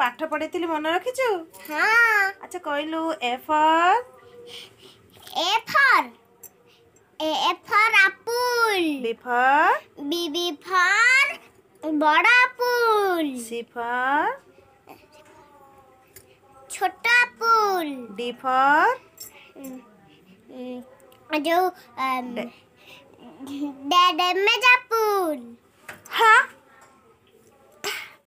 পাঠ পড়াইଥିଲି মনে ରଖିଛୁ হ্যাঁ আচ্ছা কইলু A for A for A for apple B for B B for বড় আপুল সি ফর ছোট আপুল ডি ফর जो डैमेज आप